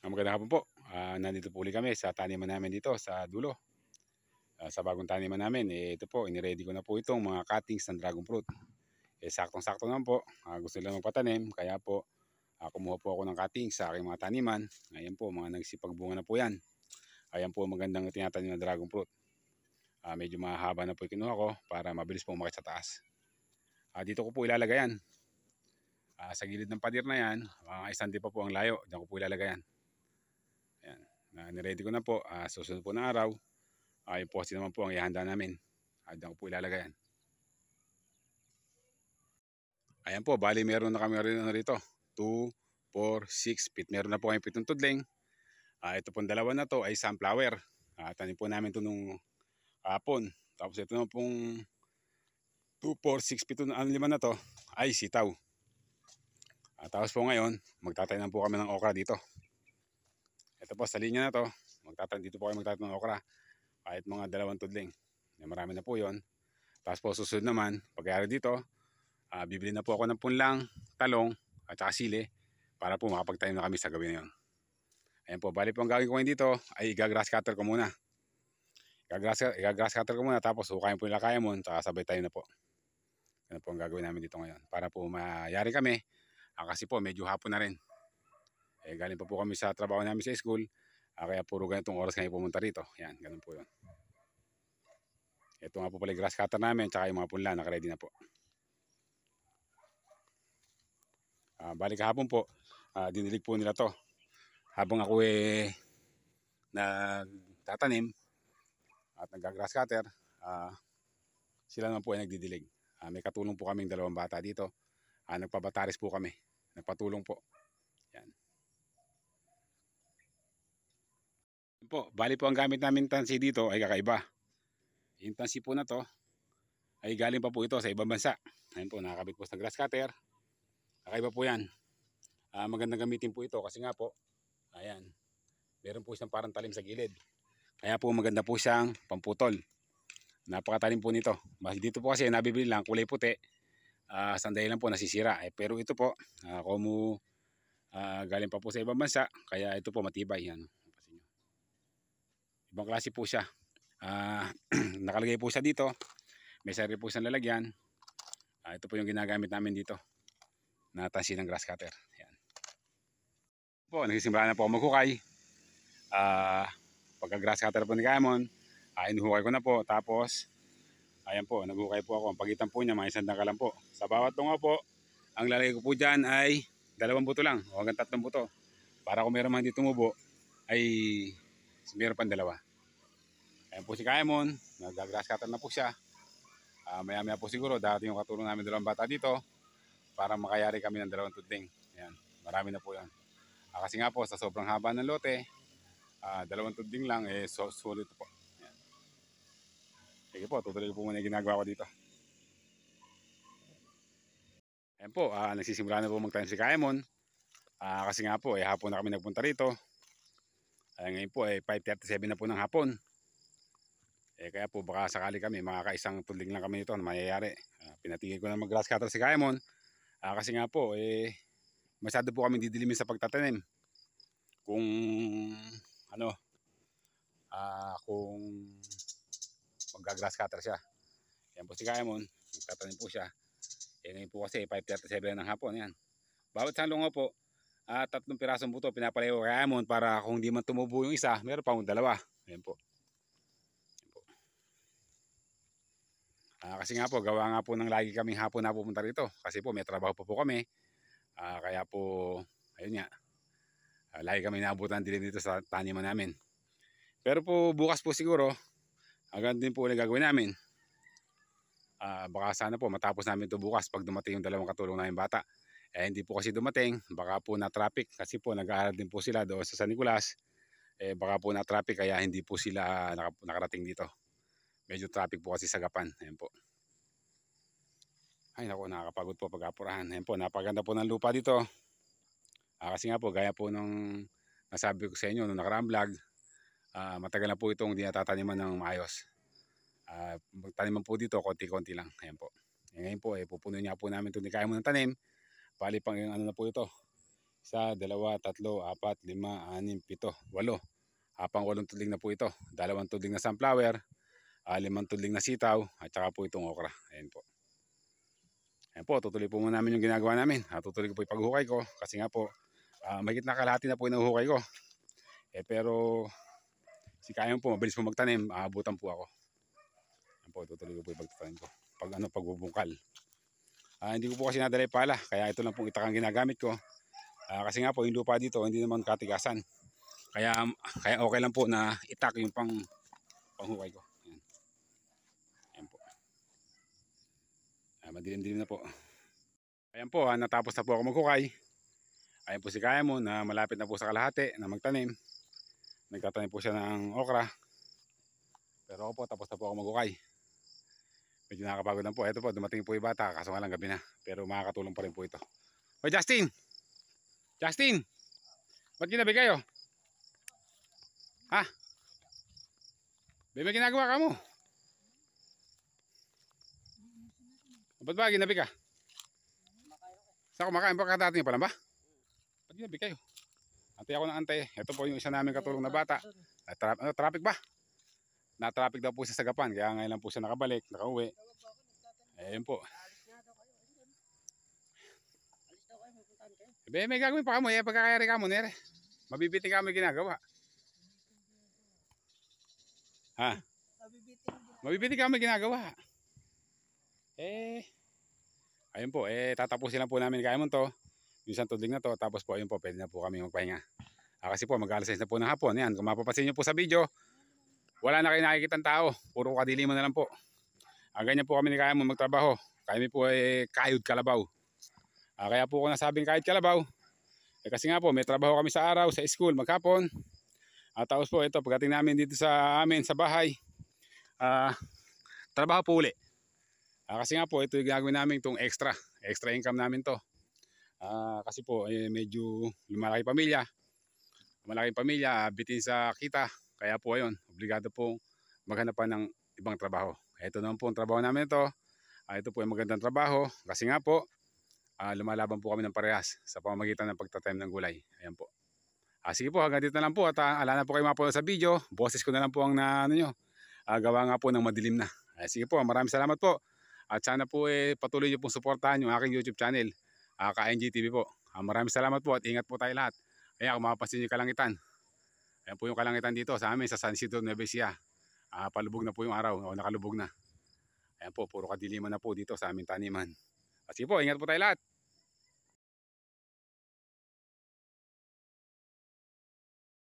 Ah, magandang hapon po. Uh, nandito po ulit kami sa taniman namin dito sa dulo. Uh, sa bagong taniman namin, eh, ito po, iniready ko na po itong mga cuttings ng dragon fruit. Eh, saktong-sakto naman po. Uh, gusto nila magpatanim, kaya po uh, kumuha po ako ng cuttings sa aking mga taniman. Ayan po, mga nagsipagbunga na po yan. Ayan po, magandang tinatanim na dragon fruit. Uh, medyo mahaba na po yung kinuha ko para mabilis po umakit sa taas. Uh, dito ko po ilalagay yan. Uh, sa gilid ng padir na yan, mga uh, isang di pa po ang layo. Diyan ko po ilalagay yan na ah, niready ko na po uh, susunod po na araw ay ah, uh, poste naman po ang ihanda namin at ko po ilalagay yan ayan po bali meron na kami rin ano rito 2, 4, 6 feet meron na po kami pitong tudling uh, ito pong dalawa na to ay sunflower uh, tanim po namin ito nung hapon tapos ito naman pong 2, 4, 6 feet ano lima na to ay sitaw at uh, tapos po ngayon magtatayin po kami ng okra dito ito sa linya na to, magtatan dito po kayo magtatanim ng okra. Kahit mga dalawang tudling. may eh, marami na po yon. Tapos po susunod naman, pagkayari dito, uh, bibili na po ako ng punlang, talong, at saka sili para po makapagtanim na kami sa gabi na yun. Ayan po, bali po ang gagawin ko ngayon dito ay igagrass cutter ko muna. Igagrass, igagrass cutter ko muna tapos hukayin po nila kaya mo, saka sabay tayo na po. ganun po ang gagawin namin dito ngayon para po mayari kami. Ah, kasi po medyo hapon na rin. Eh, galing pa po kami sa trabaho namin sa school. Ah, kaya puro ganitong oras kami pumunta rito. Yan, ganun po yun. Ito nga po pala yung grass cutter namin, tsaka yung mga punla, nakaready na po. Ah, balik kahapon po, ah, dinilig po nila to. Habang ako eh nagtatanim at nagka-grass cutter, ah, sila naman po ay nagdidilig. Ah, may katulong po kaming dalawang bata dito. Ah, nagpabataris po kami. Nagpatulong po. po, bali po ang gamit namin tansi dito ay kakaiba. Yung tansi po na to ay galing pa po ito sa ibang bansa. Ayun po, nakakabit po sa grass cutter. Kakaiba po yan. Uh, magandang gamitin po ito kasi nga po, ayan, meron po siyang parang talim sa gilid. Kaya po maganda po siyang pamputol. Napakatalim po nito. Dito po kasi nabibili lang kulay puti. Uh, sandali lang po nasisira. Eh, pero ito po, uh, ah, kumu uh, galing pa po sa ibang bansa. Kaya ito po matibay. Yan. Ibang klase po siya. Uh, nakalagay po siya dito. May sarili po siyang lalagyan. Uh, ito po yung ginagamit namin dito. Na tansi ng grass cutter. Yan. Po, nagsisimula na po magkukay maghukay. Uh, pagka grass cutter po ni Kamon, uh, inuhukay ko na po. Tapos, ayan po, naghukay po ako. Ang pagitan po niya, mga isang dakalan po. Sa bawat tungo po, ang lalagay ko po dyan ay dalawang buto lang o hanggang tatlong buto. Para kung meron man hindi tumubo, ay Meron pang dalawa. Ayan po si Kaemon. nag cutter na po siya. Uh, ah, maya maya po siguro dati yung katulong namin dalawang bata dito para makayari kami ng dalawang tuding Ayan. Marami na po yan. Uh, kasi nga po sa sobrang haba ng lote, uh, dalawang tuding lang eh so, sulit po. Ayan. Sige po, tutuloy po muna yung ginagawa ko dito. Ayan po, uh, nagsisimula na po magtanim si Kaemon. Uh, kasi nga po, eh, hapon na kami nagpunta rito. Eh, ngayon po ay eh, 5.37 na po ng hapon. Eh, kaya po baka sakali kami, makakaisang tuling lang kami nito, ano mangyayari. Uh, ah, pinatigil ko na mag-grass cutter si Kaimon. Uh, ah, kasi nga po, eh, masyado po kami didilimin sa pagtatanim. Kung, ano, uh, kung mag-grass cutter siya. Yan po si Kaimon, magtatanim po siya. Eh, ngayon po kasi 5.37 ng hapon, yan. Bawat sa lungo po, uh, tatlong pirasong buto pinapalayo kay Amon para kung hindi man tumubo yung isa, meron pa akong dalawa. Ayan po. Ayan po. Uh, kasi nga po, gawa nga po ng lagi kaming hapon na pupunta rito. Kasi po, may trabaho po po kami. Uh, kaya po, ayun nga. Uh, lagi kami naabutan din dito sa taniman namin. Pero po, bukas po siguro, agad din po ulit gagawin namin. Uh, baka sana po matapos namin ito bukas pag dumating yung dalawang katulong namin bata. Eh, hindi po kasi dumating, baka po na traffic kasi po nag-aaral din po sila doon sa San Nicolas. Eh, baka po na traffic kaya hindi po sila ah, nakarating dito. Medyo traffic po kasi sa Gapan. Ayan po. Ay naku, nakakapagod po pag-apurahan. Ayan po, napaganda po ng lupa dito. Ah, kasi nga po, gaya po nung nasabi ko sa inyo nung nakaraang vlog, ah, matagal na po itong hindi natataniman ng maayos. Ah, taniman po dito, konti-konti lang. Ayan po. Eh, ngayon po, eh, pupuno niya po namin itong hindi kaya mo ng tanim. Bali pang ano na po ito. Isa, dalawa, tatlo, apat, lima, anim, pito, walo. Apang ah, walong tuling na po ito. Dalawang tudling na sunflower, uh, limang tudling na sitaw, at saka po itong okra. Ayan po. Ayan po, tutuloy po muna namin yung ginagawa namin. At ah, tutuloy ko po yung ko kasi nga po, uh, mahigit na kalahati na po yung nahuhukay ko. Eh pero, si Kayan po, mabilis po magtanim, aabutan po ako. Ayan po, tutuloy ko po yung pagtatanim ko. Pag ano, pagbubungkal. Uh, hindi ko po kasi nadala pala. Kaya ito lang pong itakang ginagamit ko. Uh, kasi nga po yung lupa dito hindi naman katigasan. Kaya um, kaya okay lang po na itak yung pang panghukay ko. Ayan. Ayan po. Uh, madilim-dilim na po. Ayan po, uh, natapos na po ako maghukay. Ayan po si Kaya mo na malapit na po sa kalahati na magtanim. Nagtatanim po siya ng okra. Pero po, tapos na po ako maghukay. Medyo nakakapagod lang po. Ito po, dumating po yung bata. Kaso nga lang gabi na. Pero makakatulong pa rin po ito. O Justin! Justin! Ba't ginabi kayo? Ha? Ba't may ginagawa ka mo? Ba't ba ginabi ka? Sa kumakain pa katatin pa lang ba? Ba't ginabi kayo? Antay ako ng antay. Ito po yung isa namin katulong na bata. Tra ano, traffic ba? na-traffic daw po sa Sagapan Kaya ngayon lang po siya nakabalik, nakauwi. Ayun po. Be, eh, may gagawin pa kamo. Eh, pagkakayari ka mo, Mabibiting kami ginagawa. Ha? Mabibiting kami ginagawa. Eh, ayun po. Eh, tatapusin lang po namin kaya mo to. minsan isang tubig na to. Tapos po, ayun po, pwede na po kami magpahinga. Ah, kasi po, mag-alas na po ng hapon. Yan, kung mapapansin nyo po sa video, wala na kayo nakikita ng tao. Puro kadiliman na lang po. Ang ah, ganyan po kami ni Kaya mo magtrabaho. Kami po ay kayod kalabaw. Ah, kaya po ko nasabing kahit kalabaw. Eh, kasi nga po, may trabaho kami sa araw, sa school, maghapon. At ah, tapos po, ito, pagdating namin dito sa amin, sa bahay, ah, trabaho po uli. Ah, kasi nga po, ito yung gagawin namin itong extra. Extra income namin to. Ah, kasi po, eh, medyo lumalaki pamilya. Malaking pamilya, ah, bitin sa kita. Kaya po ayun, obligado po maghanap pa ng ibang trabaho. Ito naman po ang trabaho namin ito. Uh, ito po ay magandang trabaho kasi nga po uh, lumalaban po kami ng parehas sa pamamagitan ng pagtatanim ng gulay. Ayan po. Uh, sige po, hanggang dito na lang po at uh, ala na po kayo mga po sa video. Boses ko na lang po ang na, ano nyo, uh, gawa nga po ng madilim na. Uh, sige po, maraming salamat po. At sana po eh, patuloy nyo pong suportahan yung aking YouTube channel, uh, KNG TV po. Uh, maraming salamat po at ingat po tayo lahat. Ayan, kung mapapansin nyo kalangitan, Ayan po yung kalangitan dito sa amin sa San Isidro, Nueva Ecija. Ah, palubog na po yung araw. O, nakalubog na. Ayan po, puro kadiliman na po dito sa aming taniman. Kasi ah, po, ingat po tayo lahat.